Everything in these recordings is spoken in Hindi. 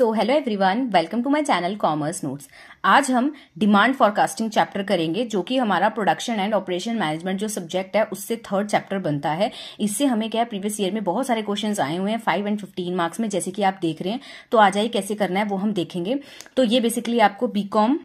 so hello everyone welcome to my channel commerce notes आज हम डिमांड फॉरकास्टिंग चैप्टर करेंगे जो कि हमारा प्रोडक्शन एंड ऑपरेशन मैनेजमेंट जो सब्जेक्ट है उससे थर्ड चैप्टर बनता है इससे हमें क्या प्रीवियस ईयर में बहुत सारे क्वेश्चंस आए हुए हैं फाइव एंड फिफ्टीन मार्क्स में जैसे कि आप देख रहे हैं तो आ जाइए कैसे करना है वो हम देखेंगे तो ये बेसिकली आपको बीकॉम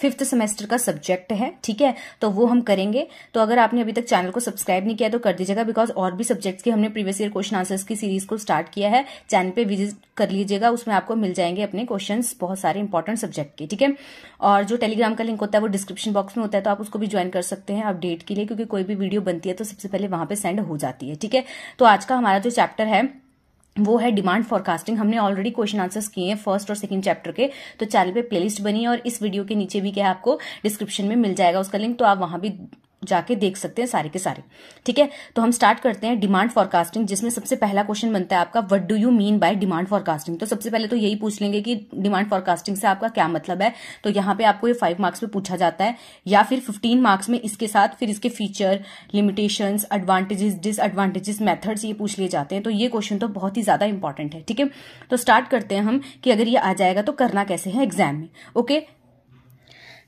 फिफ्थ सेमेस्टर का सब्जेक्ट है ठीक है तो वो हम करेंगे तो अगर आपने अभी तक चैनल को सब्सक्राइब नहीं किया तो कर दीजिएगा बिकॉज और भी सब्जेक्ट्स की हमने प्रीवियस ईयर क्वेश्चन आंसर्स की सीरीज को स्टार्ट किया है चैनल पे विजिट कर लीजिएगा उसमें आपको मिल जाएंगे अपने क्वेश्चन बहुत सारे इंपॉर्टेंट सब्जेक्ट के ठीक है और जो टेलीग्राम का लिंक होता है वो डिस्क्रिप्शन बॉक्स में होता है तो आप उसको भी ज्वाइन कर सकते हैं अपडेट के लिए क्योंकि कोई भी वीडियो बनती है तो सबसे पहले वहां पर सेंड हो जाती है ठीक है तो आज का हमारा जो चैप्टर है वो है डिमांड फॉरकास्टिंग हमने ऑलरेडी क्वेश्चन आंसर्स किए हैं फर्स्ट और सेकंड चैप्टर के तो चैनल पे प्लेलिस्ट बनी है और इस वीडियो के नीचे भी क्या आपको डिस्क्रिप्शन में मिल जाएगा उसका लिंक तो आप वहां भी जाके देख सकते हैं सारे के सारे ठीक है तो हम स्टार्ट करते हैं डिमांड फॉरकास्टिंग जिसमें सबसे पहला क्वेश्चन बनता है आपका what do you mean by demand forecasting तो सबसे पहले तो यही पूछ लेंगे कि डिमांड फॉरकास्टिंग से आपका क्या मतलब है तो यहाँ पे आपको ये फाइव मार्क्स में पूछा जाता है या फिर फिफ्टीन मार्क्स में इसके साथ फिर इसके feature limitation advantages disadvantages methods ये पूछ लिए जाते हैं तो ये क्वेश्चन तो बहुत ही ज्यादा इंपॉर्टेंट है ठीक है तो स्टार्ट करते हैं हम कि अगर ये आ जाएगा तो करना कैसे है एग्जाम में ओके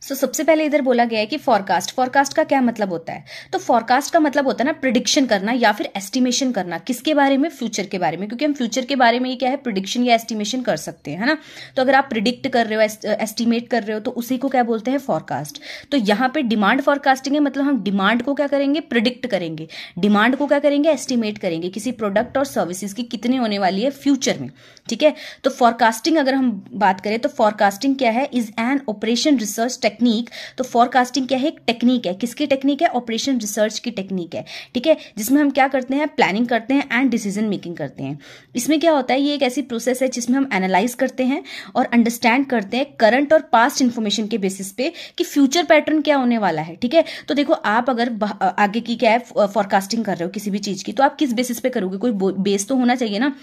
सो so, सबसे पहले इधर बोला गया है कि फॉरकास्ट फॉरकास्ट का क्या मतलब होता है तो फॉरकास्ट का मतलब होता है ना प्रिडिक्शन करना या फिर एस्टिमेशन करना किसके बारे में फ्यूचर के बारे में क्योंकि हम फ्यूचर के बारे में ये क्या है प्रिडिक्शन या एस्टिमेशन कर सकते हैं ना तो अगर आप प्रिडिक्ट कर रहे हो एस्टिमेट कर रहे हो तो उसी को क्या बोलते हैं फॉरकास्ट तो यहां पर डिमांड फॉरकास्टिंग है मतलब हम डिमांड को क्या करेंगे प्रिडिक्ट करेंगे डिमांड को क्या करेंगे एस्टिमेट करेंगे किसी प्रोडक्ट और सर्विसेज की कितनी होने वाली है फ्यूचर में ठीक है तो फॉरकास्टिंग अगर हम बात करें तो फॉरकास्टिंग क्या है is an operation research technique तो फॉरकास्टिंग क्या है एक टेक्निक है किसकी टेक्निक है ऑपरेशन रिसर्च की टेक्निक है ठीक है जिसमें हम क्या करते हैं प्लानिंग करते हैं एंड डिसीजन मेकिंग करते हैं इसमें क्या होता है ये एक ऐसी प्रोसेस है जिसमें हम एनालाइज करते हैं और अंडरस्टैंड करते हैं करंट और पास्ट इन्फॉर्मेशन के बेसिस पे कि फ्यूचर पैटर्न क्या होने वाला है ठीक है तो देखो आप अगर आगे की क्या है फॉरकास्टिंग कर रहे हो किसी भी चीज की तो आप किस बेसिस पे करोगे कोई बेस तो होना चाहिए ना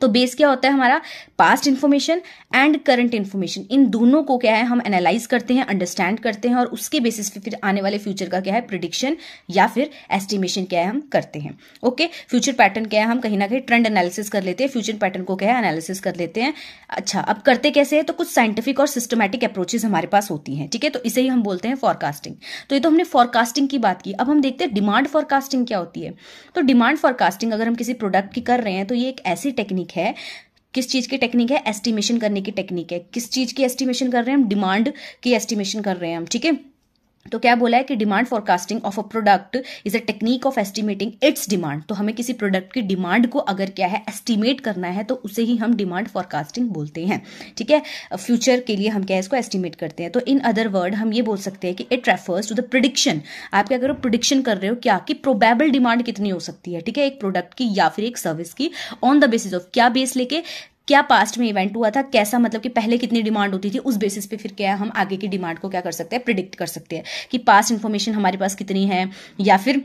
तो बेस क्या होता है हमारा past information and current information इन दोनों को क्या है हम एनालाइज करते हैं अंडरस्टैंड करते हैं और उसके बेसिस पे फिर आने वाले फ्यूचर का क्या है प्रिडिक्शन या फिर एस्टिमेशन क्या है हम करते हैं ओके फ्यूचर पैटर्न क्या है हम कहीं ना कहीं ट्रेंड एनालिसिस कर लेते हैं फ्यूचर पैटर्न को क्या है एनालिसिस कर लेते हैं अच्छा अब करते कैसे है तो कुछ साइंटिफिक और सिस्टमैटिक अप्रोचेज हमारे पास होती हैं ठीक है तो इसे ही हम बोलते हैं फॉरकास्टिंग तो ये तो हमने फॉरकास्टिंग की बात की अब हम देखते हैं डिमांड फॉरकास्टिंग क्या होती है तो डिमांड फॉरकास्टिंग अगर हम किसी प्रोडक्ट की कर रहे हैं तो ये एक ऐसी टेक्निक टेक्निक है किस चीज़ की टेक्निक है एस्टिमेशन करने की टेक्निक है किस चीज़ की एस्टिमेशन कर रहे हैं हम डिमांड की एस्टिमेशन कर रहे हैं हम ठीक है तो क्या बोला है कि demand forecasting of a product is a technique of estimating its demand तो हमें किसी प्रोडक्ट की डिमांड को अगर क्या है एस्टिमेट करना है तो उसे ही हम डिमांड फॉरकास्टिंग बोलते हैं ठीक है फ्यूचर के लिए हम क्या है इसको एस्टिमेट करते हैं तो इन अदर वर्ड हम ये बोल सकते हैं कि it refers to the prediction आप क्या करो प्रोडिक्शन कर रहे हो क्या कि प्रोबेबल डिमांड कितनी हो सकती है ठीक है एक प्रोडक्ट की या फिर एक सर्विस की ऑन द बेसिस ऑफ क्या बेस लेके क्या पास्ट में इवेंट हुआ था कैसा मतलब कि पहले कितनी डिमांड होती थी उस बेसिस पे फिर क्या हम आगे की डिमांड को क्या कर सकते हैं प्रिडिक्ट कर सकते हैं कि पास्ट इन्फॉर्मेशन हमारे पास कितनी है या फिर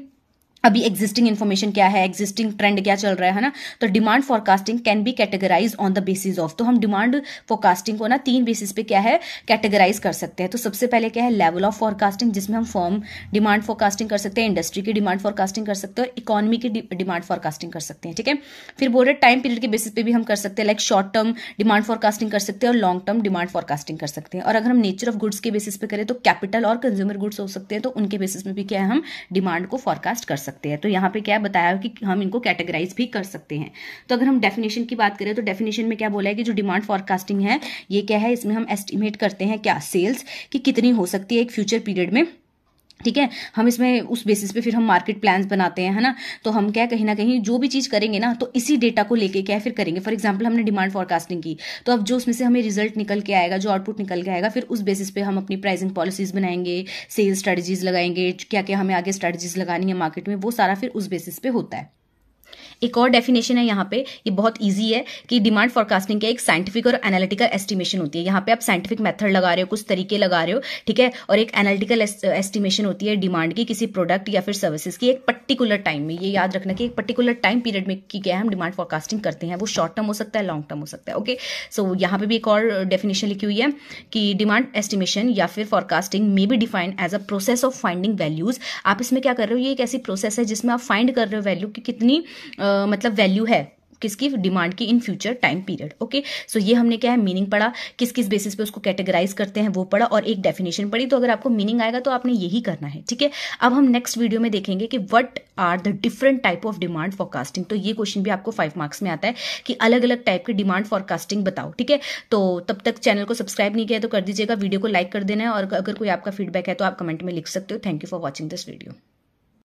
अभी एग्जिस्टिंग इन्फॉर्मेशन क्या है एग्जिस्टिंग ट्रेंड क्या चल रहा है ना तो demand forecasting can be categorise on the basis of तो हम डिमांड फॉरकास्टिंग को ना तीन बेसिस पे क्या है कैटेगराइज कर सकते हैं तो सबसे पहले क्या है लेवल ऑफ फॉरकास्टिंग जिसमें हम फॉर्म डिमांड फॉरकास्टिंग कर सकते हैं इंडस्ट्री की डिमांड फॉरकास्टिंग कर सकते हैं और इकोनॉमी की डिमांड फॉरकास्टिंग कर सकते हैं ठीक है फिर बोल रहे टाइम पीरियड के बेसिस पे भी हम कर सकते हैं like short term demand forecasting कर सकते हैं और लॉन्ग टर्म डिमांड फॉरकास्टिंग कर सकते हैं और अगर हम नेचर ऑफ गुड्स के बेसिस पे करें तो कैपिटल और कंज्यूमर गुड्स हो सकते हैं तो उनके बेसिस में भी क्या है हम डिमांड को फॉरकास्ट कर सकते हैं सकते हैं तो यहाँ पे क्या बताया है कि हम इनको कैटेगराइज भी कर सकते हैं तो अगर हम डेफिनेशन की बात करें तो डेफिनेशन में क्या बोला है कि जो डिमांड फॉरकास्टिंग है ये क्या है इसमें हम एस्टिमेट करते हैं क्या सेल्स की कि कितनी हो सकती है एक फ्यूचर पीरियड में ठीक है हम इसमें उस बेसिस पे फिर हम मार्केट प्लान्स बनाते हैं है ना तो हम क्या कहीं ना कहीं जो भी चीज़ करेंगे ना तो इसी डेटा को लेके क्या फिर करेंगे फॉर एग्जांपल हमने डिमांड फॉरकास्टिंग की तो अब जो उसमें से हमें रिजल्ट निकल के आएगा जो आउटपुट निकल के आएगा फिर उस बेसिस पे हम अपनी प्राइसिंग पॉलिसीज बनाएंगे सेल्स स्ट्रेटजीज लगाएंगे क्या क्या हमें आगे स्ट्रेटजीज लगानी है मार्केट में वो सारा फिर उस बेसिस पे होता है एक और डेफिनेशन है यहाँ पे ये बहुत ईजी है कि डिमांड फॉरकास्टिंग का एक साइंटिफिक और एनालिटिकल एस्टिमेशन होती है यहाँ पे आप साइंटिफिक मेथड लगा रहे हो कुछ तरीके लगा रहे हो ठीक है और एक एनालिटिकल एस्टिमेशन होती है डिमांड की किसी प्रोडक्ट या फिर सर्विसेज की एक पर्टिकुलर टाइम में ये याद रखना कि एक पर्टिकुलर टाइम पीरियड में की क्या है हम डिमांड फॉरकास्टिंग करते हैं वो शॉर्ट टर्म हो सकता है लॉन्ग टर्म हो सकता है ओके सो so, यहाँ पे भी एक और डेफिनेशन लिखी हुई है कि डिमांड एस्टिमेशन या फिर forecasting may be defined as a process of finding values आप इसमें क्या कर रहे हो ये एक ऐसी प्रोसेस है जिसमें आप फाइंड कर रहे हो वैल्यू की कितनी मतलब वैल्यू है किसकी डिमांड की in future time period okay so ये हमने क्या है मीनिंग पढ़ा किस किस बेसिस पे उसको कैटेगराइज करते हैं वो पढ़ा और एक डेफिनेशन पढ़ी तो अगर आपको मीनिंग आएगा तो आपने यही करना है ठीक है अब हम नेक्स्ट वीडियो में देखेंगे कि what are the different type of demand forecasting तो ये क्वेश्चन भी आपको फाइव मार्क्स में आता है कि अलग अलग टाइप की डिमांड फॉरकास्टिंग बताओ ठीक है तो तब तक चैनल को सब्सक्राइब नहीं किया तो कर दीजिएगा वीडियो को लाइक कर देना है और अगर कोई आपका फीडबैक है तो आप कमेंट में लिख सकते हो thank you for watching this video